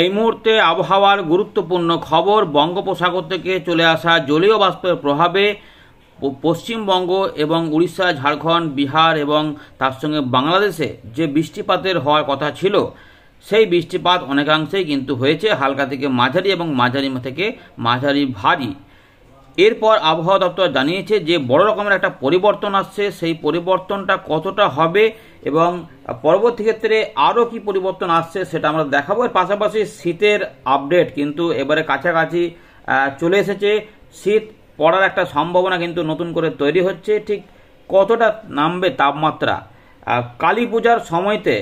এই মুহূর্তে আবহাওয়ার গুরুত্বপূর্ণ খবর বঙ্গোপসাগর থেকে চলে আসা জলীয় বাষ্পের প্রভাবে পশ্চিমবঙ্গ এবং উড়িষ্যা ঝাড়খণ্ড বিহার এবং তার সঙ্গে বাংলাদেশে যে বৃষ্টিপাতের হওয়ার কথা ছিল সেই বৃষ্টিপাত অনেকাংশেই কিন্তু হয়েছে হালকা থেকে মাঝারি এবং মাঝারি থেকে মাঝারি ভারী এরপর আবহাওয়া দপ্তর জানিয়েছে যে বড় রকমের একটা পরিবর্তন আসছে সেই পরিবর্তনটা কতটা হবে এবং পরবর্তী ক্ষেত্রে আরও কি পরিবর্তন আসছে সেটা আমরা দেখাবো এর পাশাপাশি শীতের আপডেট কিন্তু এবারে কাছাকাছি চলে এসেছে শীত পড়ার একটা সম্ভাবনা কিন্তু নতুন করে তৈরি হচ্ছে ঠিক কতটা নামবে তাপমাত্রা কালী পূজার সময়তে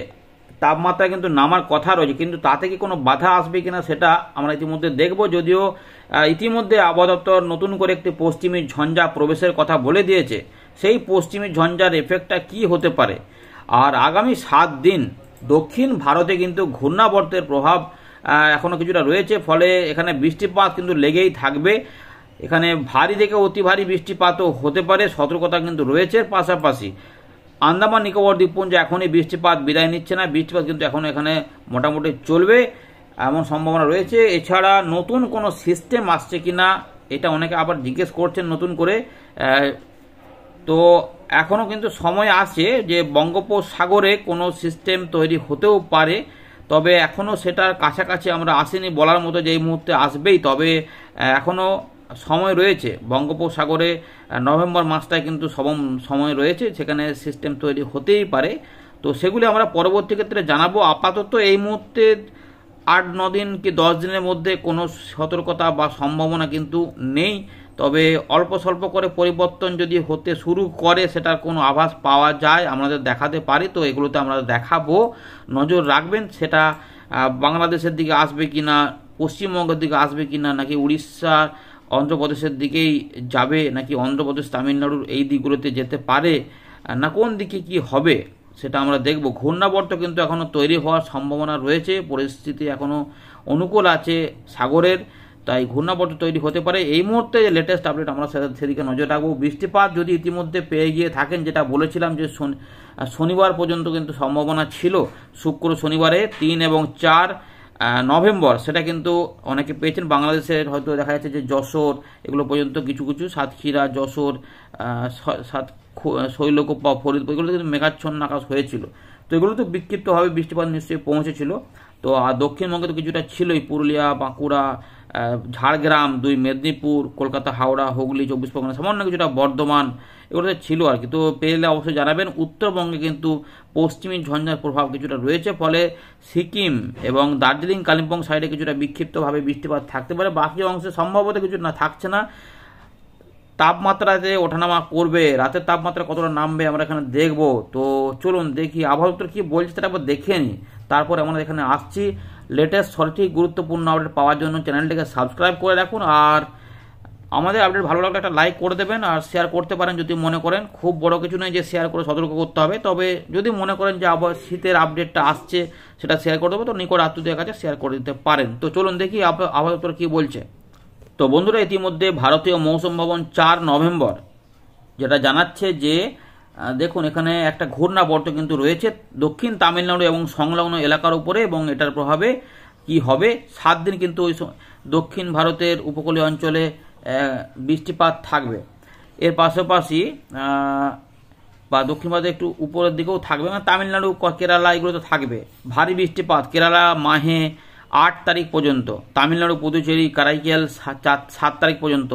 তাপমাত্রা কিন্তু নামার কথা রয়েছে কিন্তু তা থেকে কোনো বাধা আসবে কিনা সেটা আমরা ইতিমধ্যে দেখব যদিও ইতিমধ্যে আবহাওয়া নতুন করে একটি পশ্চিমী ঝঞ্ঝা প্রবেশের কথা বলে দিয়েছে সেই পশ্চিমী ঝঞ্ঝার এফেক্টটা কি হতে পারে আর আগামী সাত দিন দক্ষিণ ভারতে কিন্তু ঘূর্ণাবর্তের প্রভাব এখনও কিছুটা রয়েছে ফলে এখানে বৃষ্টিপাত কিন্তু লেগেই থাকবে এখানে ভারী থেকে অতি ভারী বৃষ্টিপাতও হতে পারে সতর্কতা কিন্তু রয়েছে পাশাপাশি আন্দামান নিকোবর দ্বীপপুঞ্জ এখনই বৃষ্টিপাত বিদায় নিচ্ছে না বৃষ্টিপাত কিন্তু এখন এখানে মোটামুটি চলবে এমন সম্ভাবনা রয়েছে এছাড়া নতুন কোনো সিস্টেম আসছে কি না এটা অনেকে আবার জিজ্ঞেস করছেন নতুন করে তো এখনও কিন্তু সময় আছে যে বঙ্গোপসাগরে কোনো সিস্টেম তৈরি হতেও পারে তবে এখনও সেটার কাছাকাছি আমরা আসিনি বলার মতো যে এই মুহূর্তে আসবেই তবে এখনও সময় রয়েছে বঙ্গোপসাগরে নভেম্বর মাসটায় কিন্তু সবম সময় রয়েছে সেখানে সিস্টেম তৈরি হতেই পারে তো সেগুলি আমরা পরবর্তী ক্ষেত্রে জানাবো আপাতত এই মুহূর্তে আট ন দিন কি দশ দিনের মধ্যে কোনো সতর্কতা বা সম্ভাবনা কিন্তু নেই তবে অল্প স্বল্প করে পরিবর্তন যদি হতে শুরু করে সেটার কোনো আভাস পাওয়া যায় আমাদের দেখাতে পারি তো এগুলোতে আমরা দেখাবো নজর রাখবেন সেটা বাংলাদেশের দিকে আসবে কি না পশ্চিমবঙ্গের দিকে আসবে কি না নাকি উড়িষ্যা অন্ধ্রপ্রদেশের দিকেই যাবে নাকি অন্ধ্রপ্রদেশ তামিলনাড়ুর এই দিকগুলোতে যেতে পারে না কোন দিকে কি হবে সেটা আমরা দেখব ঘূর্ণাবর্ত কিন্তু এখনও তৈরি হওয়ার সম্ভাবনা রয়েছে পরিস্থিতি এখনও অনুকূল আছে সাগরের তাই ঘূর্ণাবর্ত তৈরি হতে পারে এই মুহূর্তে যে লেটেস্ট আপডেট আমরা সেদিকে নজর রাখবো বৃষ্টিপাত যদি ইতিমধ্যে পেয়ে গিয়ে থাকেন যেটা বলেছিলাম যে শনিবার পর্যন্ত কিন্তু সম্ভাবনা ছিল শুক্র শনিবারে তিন এবং চার নভেম্বর সেটা কিন্তু অনেকে পেয়েছেন বাংলাদেশের হয়তো দেখা যাচ্ছে যে যশোর এগুলো পর্যন্ত কিছু কিছু সাতক্ষীরা যশোর সাত শৈলকোপা ফরিদপুর এগুলো কিন্তু মেঘাচ্ছন্ন আকাশ হয়েছিল তো এগুলো তো বিক্ষিপ্তভাবে বৃষ্টিপাত নিশ্চয়ই পৌঁছেছিল তো আর দক্ষিণবঙ্গে তো কিছুটা ছিলই পুরুলিয়া বাঁকুড়া ঝাড়গ্রাম দুই মেদিনীপুর কলকাতা হাওড়া হুগলি চব্বিশ পরগনা সামান্য কিছুটা বর্ধমান এগুলোতে ছিল আর কি তো পেলে অবশ্যই জানাবেন উত্তরবঙ্গে কিন্তু পশ্চিমী ঝঞ্ঝার প্রভাব কিছুটা রয়েছে ফলে সিকিম এবং দার্জিলিং কালিম্পং সাইডে কিছুটা বিক্ষিপ্তভাবে বৃষ্টিপাত থাকতে পারে বাকি অংশে সম্ভবত কিছু না থাকছে না তাপমাত্রাতে ওঠানামা করবে রাতের তাপমাত্রা কতটা নামবে আমরা এখানে দেখব তো চলুন দেখি আবহাওয়া কি কী বলছে সেটা আবার দেখে নিই তারপরে আমরা এখানে আসছি লেটেস্ট সঠিক গুরুত্বপূর্ণ আপডেট পাওয়ার জন্য চ্যানেলটিকে সাবস্ক্রাইব করে রাখুন আর আমাদের আপডেট ভালো লাগলে একটা লাইক করে দেবেন আর শেয়ার করতে পারেন যদি মনে করেন খুব বড় কিছু নয় যে শেয়ার করে সতর্ক করতে হবে তবে যদি মনে করেন যে আবার শীতের আপডেটটা আসছে সেটা শেয়ার করে দেবো তো নিকট আত্মীয়দের কাছে শেয়ার করে দিতে পারেন তো চলুন দেখি আবহাওয়া দপ্তর কী বলছে তো বন্ধুরা ইতিমধ্যে ভারতীয় মৌসুম ভবন চার নভেম্বর যেটা জানাচ্ছে যে দেখুন এখানে একটা ঘূর্ণাবর্ত কিন্তু রয়েছে দক্ষিণ তামিলনাড়ু এবং সংলগ্ন এলাকার উপরে এবং এটার প্রভাবে কি হবে সাত দিন কিন্তু ওই দক্ষিণ ভারতের উপকূলীয় অঞ্চলে বৃষ্টিপাত থাকবে এর পাশাপাশি বা দক্ষিণ ভারতে একটু উপরের দিকেও থাকবে মানে তামিলনাড়ু কেরালা এগুলো তো থাকবে ভারী বৃষ্টিপাত কেরালা মাহে আট তারিখ পর্যন্ত তামিলনাড়ু পুদুচেরি কারাইকেল সাত তারিখ পর্যন্ত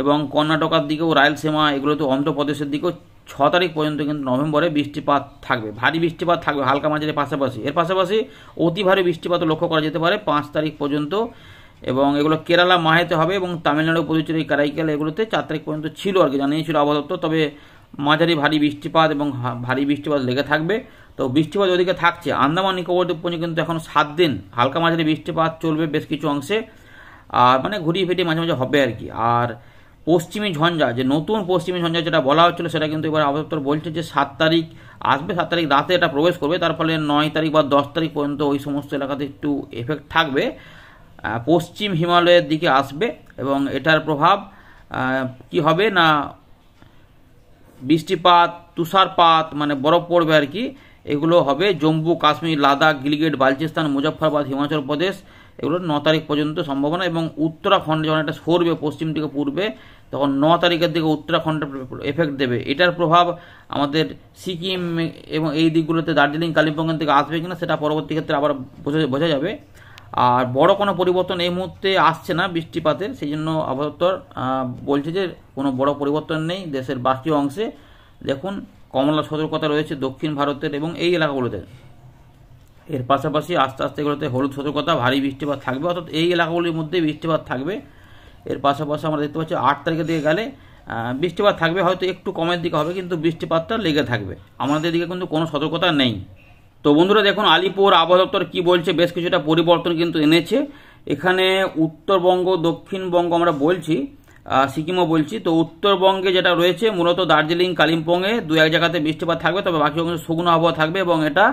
এবং কর্ণাটকার দিকেও রায়লসীমা এগুলো তো অন্ধ্রপ্রদেশের দিকেও ছ তারিখ পর্যন্ত কিন্তু নভেম্বরে বৃষ্টিপাত থাকবে ভারী বৃষ্টিপাত থাকবে হালকা মাঝারি পাশাপাশি এর পাশাপাশি অতি ভারী বৃষ্টিপাতও লক্ষ্য করা যেতে পারে পাঁচ তারিখ পর্যন্ত এবং এগুলো কেরালা মাহেতে হবে এবং তামিলনাড়ু পুদুচেরি কারাইকেল এগুলোতে চার তারিখ পর্যন্ত ছিল আর কি জানিয়েছিল আবহাওয়া দপ্তর তবে মাঝারি ভারী বৃষ্টিপাত এবং ভারী বৃষ্টিপাত লেগে থাকবে তো বৃষ্টিপাত ওদিকে থাকছে আন্দামান নিকোবর দ্বীপপুঞ্জে কিন্তু এখন সাত দিন হালকা মাঝারি বৃষ্টিপাত চলবে বেশ কিছু অংশে আর মানে ঘুরিয়ে ফিরিয়ে মাঝে মাঝে হবে আর কি আর পশ্চিমী ঝঞ্ঝা যে নতুন পশ্চিমী ঝঞ্ঝা যেটা বলা হচ্ছিলো সেটা কিন্তু এবার আবহাওয়া বলছে যে সাত তারিখ আসবে সাত তারিখ রাতে এটা প্রবেশ করবে তার ফলে নয় তারিখ বা দশ তারিখ পর্যন্ত ওই সমস্ত এলাকাতে একটু এফেক্ট থাকবে পশ্চিম হিমালয়ের দিকে আসবে এবং এটার প্রভাব কি হবে না বৃষ্টিপাত তুষারপাত মানে বরফ পড়বে আর কি এগুলো হবে জম্মু কাশ্মীর লাদাখ গিলগেট বালচিস্তান মুজফ্ফরবাদ হিমাচল প্রদেশ এগুলো ন তারিখ পর্যন্ত সম্ভাবনা এবং উত্তরাখণ্ড যখন এটা সরবে পশ্চিম দিকে পূর্বে তখন ন তারিখের দিকে উত্তরাখণ্ড এফেক্ট দেবে এটার প্রভাব আমাদের সিকিম এবং এই দিকগুলোতে দার্জিলিং কালিম্পংয়ের দিকে আসবে কিনা সেটা পরবর্তী ক্ষেত্রে আবার বোঝা বোঝা যাবে আর বড় কোনো পরিবর্তন এই মুহূর্তে আসছে না বৃষ্টিপাতের সেই জন্য আবহাওয়া বলছে যে কোনো বড় পরিবর্তন নেই দেশের বাকি অংশে দেখুন কমলা সতর্কতা রয়েছে দক্ষিণ ভারতের এবং এই এলাকাগুলোতে এর পাশাপাশি আস্তে আস্তে এগুলোতে হলুদ সতর্কতা ভারী বৃষ্টিপাত থাকবে অর্থাৎ এই এলাকাগুলির মধ্যে বৃষ্টিপাত থাকবে এর পাশাপাশি আমরা দেখতে পাচ্ছি আট তারিখের দিকে গেলে বৃষ্টিপাত থাকবে হয়তো একটু কমের দিকে হবে কিন্তু বৃষ্টিপাতটা লেগে থাকবে আমাদের দিকে কিন্তু কোনো সতর্কতা নেই তো বন্ধুরা দেখুন আলিপুর আবহাওয়া দপ্তর কী বলছে বেশ কিছুটা পরিবর্তন কিন্তু এনেছে এখানে উত্তরবঙ্গ দক্ষিণবঙ্গ আমরা বলছি সিকিমও বলছি তো উত্তরবঙ্গে যেটা রয়েছে মূলত দার্জিলিং কালিম্পংয়ে দু এক জায়গাতে বৃষ্টিপাত থাকবে তবে বাকি অংশ শুকনো আবহাওয়া থাকবে এবং এটা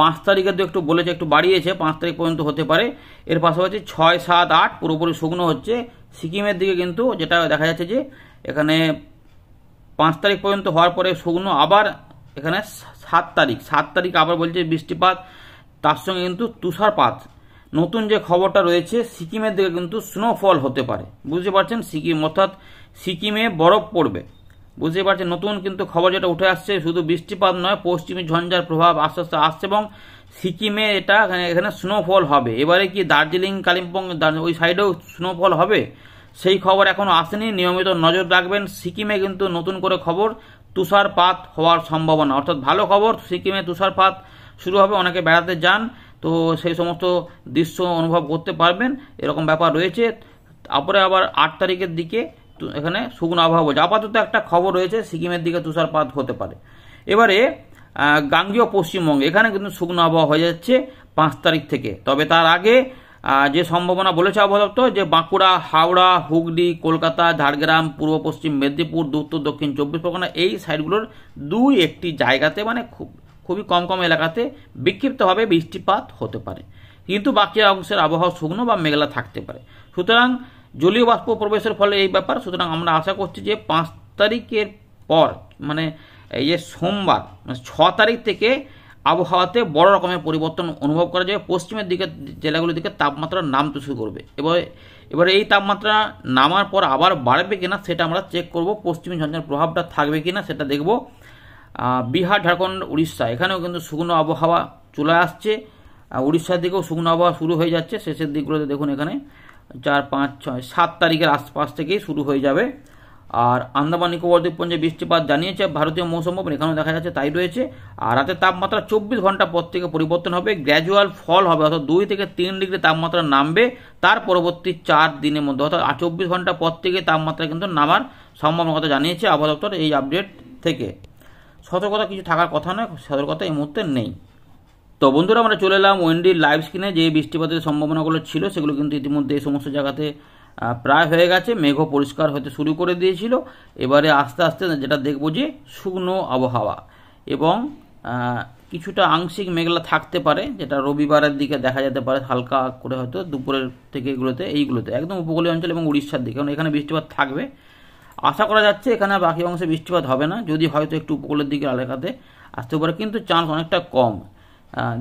পাঁচ তারিখের তো একটু বলেছে একটু বাড়িয়েছে পাঁচ তারিখ পর্যন্ত হতে পারে এর পাশাপাশি ছয় সাত আট পুরোপুরি শুকনো হচ্ছে সিকিমের দিকে কিন্তু যেটা দেখা যাচ্ছে যে এখানে পাঁচ তারিখ পর্যন্ত হওয়ার পরে শুকনো আবার এখানে সাত তারিখ সাত তারিখ আবার বলছে বৃষ্টিপাত তার সঙ্গে কিন্তু তুষারপাত নতুন যে খবরটা রয়েছে সিকিমের দিকে কিন্তু স্নোফল হতে পারে বুঝতে পারছেন সিকিম অর্থাৎ সিকিমে বরফ পড়বে বুঝতে পারছেন নতুন কিন্তু খবর যেটা উঠে আসছে শুধু বৃষ্টিপাত নয় পশ্চিমী ঝঞ্ঝার প্রভাব আস্তে আস্তে আসছে এবং সিকিমে এটা এখানে স্নোফল হবে এবারে কি দার্জিলিং কালিম্পং ওই সাইডেও স্নোফল হবে সেই খবর এখনও আসেনি নিয়মিত নজর রাখবেন সিকিমে কিন্তু নতুন করে খবর তুষারপাত হওয়ার সম্ভাবনা অর্থাৎ ভালো খবর সিকিমে তুষারপাত শুরু হবে অনেকে বেড়াতে যান তো সেই সমস্ত দৃশ্য অনুভব করতে পারবেন এরকম ব্যাপার রয়েছে তারপরে আবার আট তারিখের দিকে এখানে শুকনো আবহাওয়া বলছে আপাতত একটা খবর রয়েছে সিকিমের দিকে তুষারপাত হতে পারে এবারে গাঙ্গীয় পশ্চিমবঙ্গে এখানে কিন্তু শুকনো আবহাওয়া হয়ে যাচ্ছে পাঁচ তারিখ থেকে তবে তার আগে যে সম্ভাবনা বলেছে আবহাওয়া দপ্তর যে বাঁকুড়া হাওড়া হুগলি কলকাতা ঝাড়গ্রাম পূর্ব পশ্চিম মেদিনীপুর উত্তর দক্ষিণ চব্বিশ পরগনা এই সাইডগুলোর দুই একটি জায়গাতে মানে খুব খুবই কম কম এলাকাতে বিক্ষিপ্তভাবে বৃষ্টিপাত হতে পারে কিন্তু বাকি অংশের আবহাওয়া শুকনো বা মেঘলা থাকতে পারে সুতরাং জলীয় বাষ্প প্রবেশের ফলে এই ব্যাপার সুতরাং আমরা আশা করছি যে পাঁচ তারিখের পর মানে এই যে সোমবার মানে ছ তারিখ থেকে আবহাওয়াতে বড় রকমের পরিবর্তন অনুভব করা যাবে পশ্চিমের দিকে জেলাগুলির দিকে তাপমাত্রা নামতে শুরু করবে এবারে এবারে এই তাপমাত্রা নামার পর আবার বাড়বে কিনা সেটা আমরা চেক করব পশ্চিমী ঝঞ্ঝার প্রভাবটা থাকবে কিনা সেটা দেখব বিহার ঝাড়খণ্ড উড়িষ্যা এখানেও কিন্তু শুকনো আবহাওয়া চলে আসছে উড়িষ্যার দিকেও শুকনো আবহাওয়া শুরু হয়ে যাচ্ছে শেষের দিকগুলোতে দেখুন এখানে চার পাঁচ ছয় সাত তারিখের আশপাশ থেকেই শুরু হয়ে যাবে আর আন্দামান নিকোবর দ্বীপপুঞ্জে বৃষ্টিপাত জানিয়েছে ভারতীয় মৌসুম ভবন এখানেও দেখা যাচ্ছে তাই রয়েছে আর রাতে তাপমাত্রা চব্বিশ ঘন্টা পর থেকে পরিবর্তন হবে গ্র্যাজুয়াল ফল হবে অর্থাৎ দুই থেকে তিন ডিগ্রি তাপমাত্রা নামবে তার পরবর্তী চার দিনের মধ্যে অর্থাৎ চব্বিশ ঘন্টা পর থেকে তাপমাত্রা কিন্তু নামার সম্ভাবনা কথা জানিয়েছে আবহাওয়া দপ্তর এই আপডেট থেকে সতর্কতা কিছু থাকার কথা নয় সতর্কতা এই মুহূর্তে নেই তো বন্ধুরা আমরা চলে এলাম ওয়েন্ডির লাইভ স্ক্রিনে যে বৃষ্টিপাতের সম্ভাবনাগুলো ছিল সেগুলো কিন্তু ইতিমধ্যে এই সমস্ত জায়গাতে প্রায় হয়ে গেছে মেঘ পরিষ্কার হতে শুরু করে দিয়েছিল এবারে আস্তে আস্তে যেটা দেখব যে শুকনো আবহাওয়া এবং কিছুটা আংশিক মেঘলা থাকতে পারে যেটা রবিবারের দিকে দেখা যেতে পারে হালকা করে হয়তো দুপুরের থেকে এগুলোতে এইগুলোতে একদম উপকূলীয় অঞ্চল এবং উড়িষ্যার দিকে কারণ এখানে বৃষ্টিপাত থাকবে আশা করা যাচ্ছে এখানে বাকি অংশে বৃষ্টিপাত হবে না যদি হয়তো একটু উপকূলের দিকে এলাকাতে আসতে পারে কিন্তু চান্স অনেকটা কম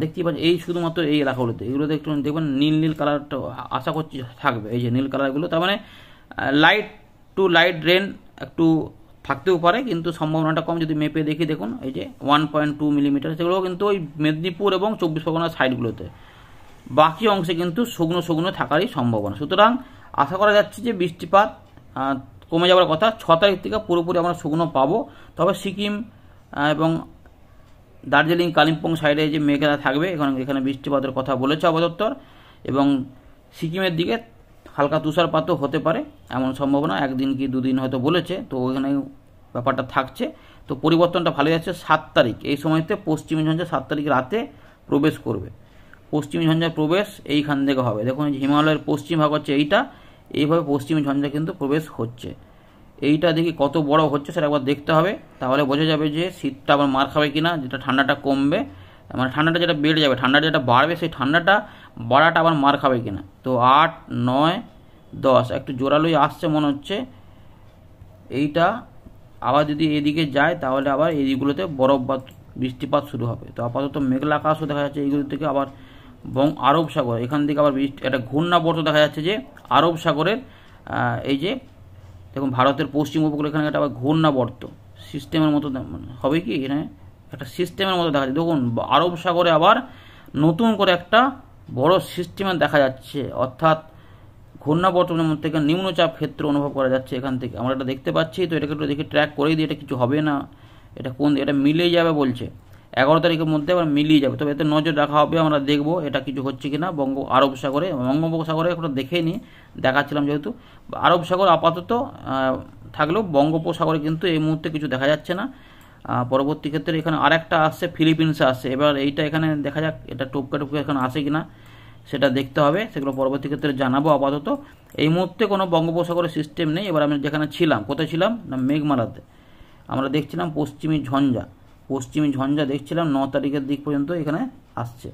দেখতেই পাচ্ছি এই শুধুমাত্র এই এলাকাগুলোতে এগুলোতে একটু দেখবেন নীল নীল কালারটা আশা করছি থাকবে এই যে নীল কালারগুলো তার মানে লাইট টু লাইট রেন একটু থাকতেও পারে কিন্তু সম্ভাবনাটা কম যদি মেপে দেখি দেখুন এই যে ওয়ান পয়েন্ট টু মিলিমিটার সেগুলো কিন্তু ওই মেদিনীপুর এবং চব্বিশ পরগনার সাইডগুলোতে বাকি অংশে কিন্তু শুকনো শুকনো থাকারই সম্ভাবনা সুতরাং আশা করা যাচ্ছে যে বৃষ্টিপাত কমে যাওয়ার কথা ছ তারিখ থেকে পুরোপুরি আমরা শুকনো পাবো তবে সিকিম এবং দার্জিলিং কালিম্পং সাইডে যে মেঘলা থাকবে এখানে এখানে বৃষ্টিপাতের কথা বলেছে অবদপ্তর এবং সিকিমের দিকে হালকা তুষারপাতও হতে পারে এমন সম্ভাবনা একদিন কি দুদিন হয়তো বলেছে তো ওখানে ব্যাপারটা থাকছে তো পরিবর্তনটা ভালোই যাচ্ছে সাত তারিখ এই সময়তে পশ্চিমী ঝঞ্ঝা সাত তারিখ রাতে প্রবেশ করবে পশ্চিমী ঝঞ্ঝা প্রবেশ এইখান থেকে হবে দেখুন হিমালয়ের পশ্চিম ভাগ হচ্ছে এইটা এইভাবে পশ্চিমী ঝঞ্ঝা কিন্তু প্রবেশ হচ্ছে এইটা দেখি কত বড় হচ্ছে সেটা একবার দেখতে হবে তাহলে বোঝা যাবে যে শীতটা আবার মার খাবে কিনা যেটা ঠান্ডাটা কমবে মানে ঠান্ডাটা যেটা বেড়ে যাবে ঠান্ডাটা যেটা বাড়বে সেই ঠান্ডাটা বাড়াটা আবার মার খাবে কিনা তো আট নয় দশ একটু জোরালোই আসছে মনে হচ্ছে এইটা আবার যদি এদিকে যায় তাহলে আবার এই দিকগুলোতে বরফ বা বৃষ্টিপাত শুরু হবে তো আপাতত মেঘলা আকাশও দেখা যাচ্ছে এইগুলো থেকে আবার বং আরব সাগর এখান থেকে আবার বৃষ্টি একটা ঘূর্ণাবর্ত দেখা যাচ্ছে যে আরব সাগরের এই যে দেখুন ভারতের পশ্চিম এখানে একটা আবার ঘূর্ণাবর্ত সিস্টেমের মতো মানে হবে কি এখানে একটা সিস্টেমের মতো দেখা যাচ্ছে দেখুন আরব সাগরে আবার নতুন করে একটা বড় সিস্টেমের দেখা যাচ্ছে অর্থাৎ ঘূর্ণাবর্তনের মধ্যে থেকে নিম্নচাপ ক্ষেত্র অনুভব করা যাচ্ছে এখান থেকে আমরা এটা দেখতে পাচ্ছি তো এটাকে একটু দেখে ট্র্যাক করেই দিই এটা কিছু হবে না এটা কোন এটা মিলে যাবে বলছে এগারো তারিখের মধ্যে আবার মিলিয়ে যাবে তবে এতে নজর রাখা হবে আমরা দেখব এটা কিছু হচ্ছে কি না বঙ্গ আরব সাগরে বঙ্গোপসাগরে ওটা দেখেই নিই দেখাচ্ছিলাম যেহেতু আরব সাগর আপাতত থাকলেও বঙ্গোপসাগরে কিন্তু এই মুহূর্তে কিছু দেখা যাচ্ছে না পরবর্তী ক্ষেত্রে এখানে আরেকটা আসছে ফিলিপিন্সে আসছে এবার এইটা এখানে দেখা যাক এটা টোপকা টোপকা এখানে আসে কি না সেটা দেখতে হবে সেগুলো পরবর্তী ক্ষেত্রে জানাবো আপাতত এই মুহূর্তে কোনো বঙ্গোপসাগরের সিস্টেম নেই এবার আমি যেখানে ছিলাম কোথায় ছিলাম না মেঘমালাতে আমরা দেখছিলাম পশ্চিমী ঝঞ্ঝা পশ্চিমী ঝঞ্ঝা দেখছিলাম ন তারিখের দিক পর্যন্ত এখানে আসছে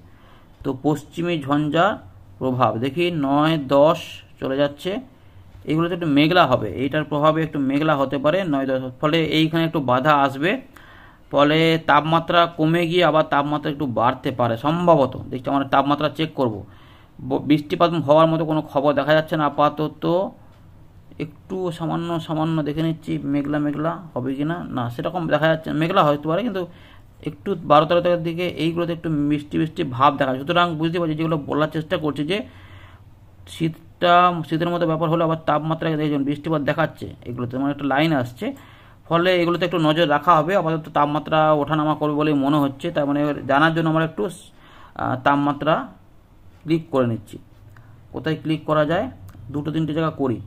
তো পশ্চিমী ঝঞ্ঝা প্রভাব দেখি নয় দশ চলে যাচ্ছে এগুলোতে একটু মেঘলা হবে এইটার প্রভাবে একটু মেঘলা হতে পারে নয় দশ ফলে এইখানে একটু বাধা আসবে ফলে তাপমাত্রা কমে গিয়ে আবার তাপমাত্রা একটু বাড়তে পারে সম্ভবত দেখছি আমরা তাপমাত্রা চেক করব বৃষ্টিপাত হওয়ার মতো কোনো খবর দেখা যাচ্ছে না আপাতত একটু সামান্য সামান্য দেখে নিচ্ছি মেঘলা মেঘলা হবে কি না না সেরকম দেখা যাচ্ছে মেঘলা হয়তো পারে কিন্তু একটু বারো তেরো তারিখের দিকে এইগুলোতে একটু মিষ্টি মিষ্টি ভাব দেখা যায় সুতরাং বুঝতে পারছি যেগুলো বলার চেষ্টা করছি যে শীতটা শীতের মতো ব্যাপার হলে আবার তাপমাত্রা দেখুন বৃষ্টিপাত দেখাচ্ছে এগুলোতে মানে একটা লাইন আসছে ফলে এগুলোতে একটু নজর রাখা হবে আপাতত তাপমাত্রা ওঠানামা করবে বলেই মনে হচ্ছে তার মানে জানার জন্য আমরা একটু তাপমাত্রা ক্লিক করে নিচ্ছি কোথায় ক্লিক করা যায় দুটো তিনটে জায়গা করি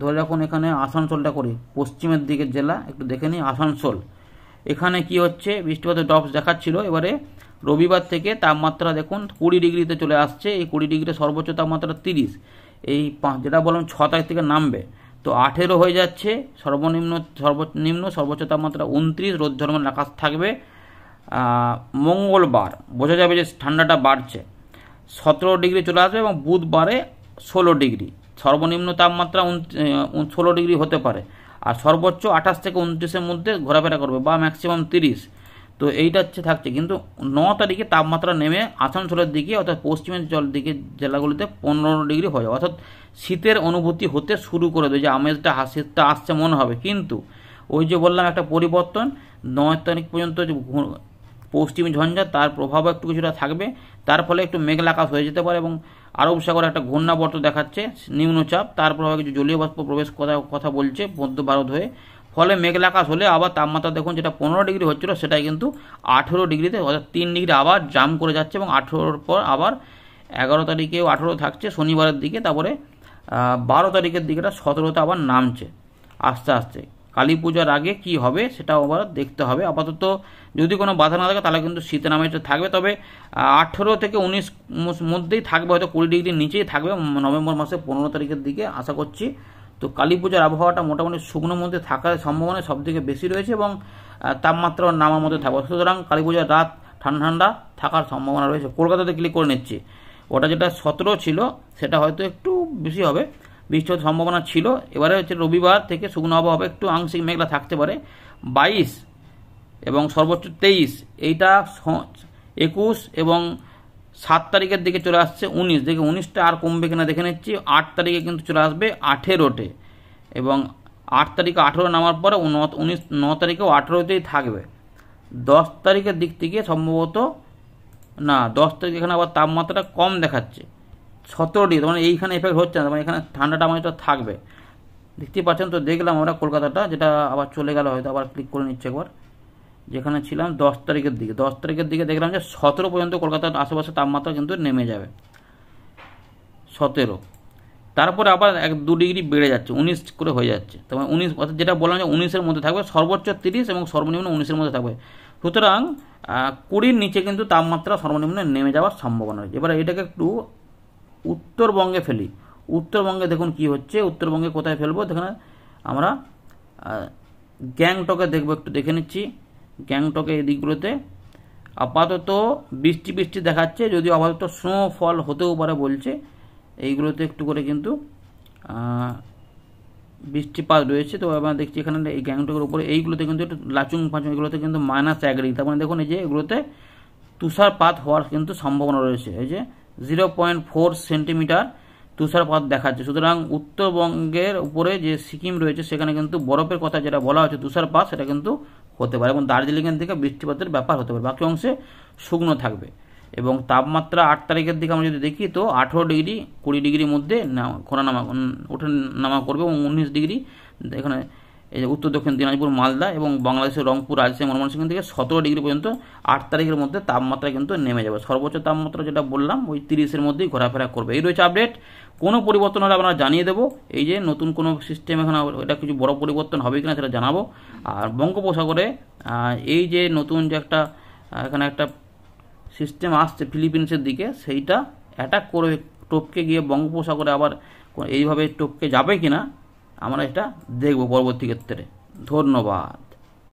ধরে রাখুন এখানে আসানসোলটা করি পশ্চিমের দিকের জেলা একটু দেখে নিই আসানসোল এখানে কি হচ্ছে বৃষ্টিপাতের ড্রপস দেখাচ্ছিল এবারে রবিবার থেকে তাপমাত্রা দেখুন কুড়ি ডিগ্রিতে চলে আসছে এই কুড়ি ডিগ্রিতে সর্বোচ্চ তাপমাত্রা তিরিশ এই পাঁচ যেটা বললাম ছ তারিখ থেকে নামবে তো আঠেরো হয়ে যাচ্ছে সর্বনিম্ন সর্বনিম্ন সর্বোচ্চ তাপমাত্রা উনত্রিশ রোদ ঝরমান আকাশ থাকবে মঙ্গলবার বোঝা যাবে যে ঠান্ডাটা বাড়ছে সতেরো ডিগ্রি চলে আসবে এবং বুধবারে ষোলো ডিগ্রি সর্বনিম্ন তাপমাত্রা ষোলো ডিগ্রি হতে পারে আর সর্বোচ্চ আঠাশ থেকে উনত্রিশের মধ্যে ঘোরাফেরা করবে বা ম্যাক্সিমাম তিরিশ তো এইটা হচ্ছে থাকছে কিন্তু ন তারিখে তাপমাত্রা নেমে আসানসোলের দিকে অর্থাৎ পশ্চিমের জল দিকে জেলাগুলিতে পনেরো ডিগ্রি হয়ে যাবে অর্থাৎ শীতের অনুভূতি হতে শুরু করে দেবে যে আমেজটা শীতটা আসছে মনে হবে কিন্তু ওই যে বললাম একটা পরিবর্তন নয় তারিখ পর্যন্ত যে পশ্চিমী ঝঞ্ঝা তার প্রভাবও একটু কিছুটা থাকবে তার ফলে একটু মেঘলা আকাশ হয়ে যেতে পারে এবং আরব সাগর একটা ঘূর্ণাবর্ত দেখাচ্ছে নিম্নচাপ তার প্রভাবে কিছু জলীয় বাষ্প প্রবেশ কথা কথা বলছে মধ্য ভারত হয়ে ফলে মেঘলা আকাশ হলে আবার তাপমাত্রা দেখুন যেটা পনেরো ডিগ্রি হচ্ছিল সেটাই কিন্তু আঠেরো ডিগ্রিতে অর্থাৎ তিন ডিগ্রি আবার জাম করে যাচ্ছে এবং আঠেরোর পর আবার এগারো তারিখেও আঠেরো থাকছে শনিবারের দিকে তারপরে বারো তারিখের দিকেটা সতেরোতে আবার নামছে আস্তে আস্তে কালী পূজার আগে কি হবে সেটাও আবার দেখতে হবে আপাতত যদি কোনো বাধা না থাকে তাহলে কিন্তু শীতের নামাইটা থাকবে তবে আঠেরো থেকে উনিশ মধ্যেই থাকবে হয়তো কুড়ি ডিগ্রির নিচেই থাকবে নভেম্বর মাসের পনেরো তারিখের দিকে আশা করছি তো কালী পূজার আবহাওয়াটা মোটামুটি শুকনো মধ্যে থাকার সম্ভাবনা সবথেকে বেশি রয়েছে এবং তাপমাত্রা নামার মধ্যে থাকবে সুতরাং কালী পূজার রাত ঠান্ডা ঠান্ডা থাকার সম্ভাবনা রয়েছে কলকাতাতে ক্লিক করে নিচ্ছি ওটা যেটা সতেরো ছিল সেটা হয়তো একটু বেশি হবে বৃষ্টিপাত সম্ভাবনা ছিল এবারে হচ্ছে রবিবার থেকে শুকনো আবহাওয়া একটু আংশিক মেঘলা থাকতে পারে বাইশ এবং সর্বোচ্চ তেইশ এইটা একুশ এবং সাত তারিখের দিকে চলে আসছে উনিশ দেখে উনিশটা আর কমবে কিনা দেখে নিচ্ছি আট তারিখে কিন্তু চলে আসবে আঠেরোটে এবং আট তারিখে আঠেরো নামার পরে উনিশ ন তারিখেও আঠেরোতেই থাকবে দশ তারিখের দিক থেকে সম্ভবত না দশ তারিখ এখানে আবার তাপমাত্রাটা কম দেখাচ্ছে সতেরো ডিগ্রি মানে এইখানে এফেক্ট হচ্ছে না মানে এখানে ঠান্ডাটা আমার আমাদের থাকবে দেখতে পাচ্ছেন তো দেখলাম আমরা কলকাতাটা যেটা আবার চলে গেল হয়তো আবার ক্লিক করে নিচ্ছে একবার যেখানে ছিলাম দশ তারিখের দিকে দশ তারিখের দিকে দেখলাম যে সতেরো পর্যন্ত কলকাতার আশেপাশে তাপমাত্রা কিন্তু নেমে যাবে সতেরো তারপরে আবার এক দু ডিগ্রি বেড়ে যাচ্ছে উনিশ করে হয়ে যাচ্ছে তবে মানে উনিশ অর্থাৎ যেটা বললাম যে উনিশের মধ্যে থাকবে সর্বোচ্চ তিরিশ এবং সর্বনিম্ন উনিশের মধ্যে থাকবে সুতরাং কুড়ির নিচে কিন্তু তাপমাত্রা সর্বনিম্ন নেমে যাওয়ার সম্ভাবনা রয়েছে এবার এটাকে একটু উত্তরবঙ্গে ফেলি উত্তরবঙ্গে দেখুন কি হচ্ছে উত্তরবঙ্গে কোথায় ফেলবো দেখুন আমরা গ্যাংটকে দেখবো একটু দেখে নিচ্ছি গ্যাংটকে এই দিকগুলোতে আপাতত বৃষ্টি বৃষ্টি দেখাচ্ছে যদিও আপাতত স্নোফল হতেও পারে বলছে এইগুলোতে একটু করে কিন্তু বৃষ্টিপাত রয়েছে তো আমরা দেখছি এখানে এই গ্যাংটকের উপরে এইগুলোতে কিন্তু একটু লাচুং ফাচুং এগুলোতে কিন্তু মাইনাস এক ডিগ্রি তার মানে দেখুন এই যে এগুলোতে তুষারপাত হওয়ার কিন্তু সম্ভাবনা রয়েছে এই যে জিরো পয়েন্ট ফোর সেন্টিমিটার তুষারপাত দেখাচ্ছে সুতরাং উত্তরবঙ্গের উপরে যে সিকিম রয়েছে সেখানে কিন্তু বরফের কথা যেটা বলা হচ্ছে তুষারপাত সেটা কিন্তু হতে পারে এবং দার্জিলিংয়ের দিকে বৃষ্টিপাতের ব্যাপার হতে পারে বাকি অংশে শুকনো থাকবে এবং তাপমাত্রা আট তারিখের দিকে আমরা যদি দেখি তো আঠেরো ডিগ্রি কুড়ি ডিগ্রির মধ্যে খোলা নামা উঠে নামা করবে এবং উনিশ ডিগ্রি এখানে এই যে উত্তর দক্ষিণ দিনাজপুর মালদা এবং বাংলাদেশের রংপুর রাজশাহী ময়মনসিংহ থেকে সতেরো ডিগ্রি পর্যন্ত আট তারিখের মধ্যে তাপমাত্রা কিন্তু নেমে যাবে সর্বোচ্চ তাপমাত্রা যেটা বললাম ওই তিরিশের মধ্যেই ঘোরাফেরা করবে এই রয়েছে আপডেট কোনো পরিবর্তন হলে আপনারা জানিয়ে দেবো এই যে নতুন কোনো সিস্টেম এখন এটা কিছু বড় পরিবর্তন হবে কিনা সেটা জানাবো আর বঙ্গোপসাগরে এই যে নতুন যে একটা এখানে একটা সিস্টেম আসছে ফিলিপিন্সের দিকে সেইটা অ্যাটাক করে টপকে গিয়ে বঙ্গোপসাগরে আবার এইভাবে টপকে যাবে কিনা আমরা এটা দেখব পরবর্তী ক্ষেত্রে ধন্যবাদ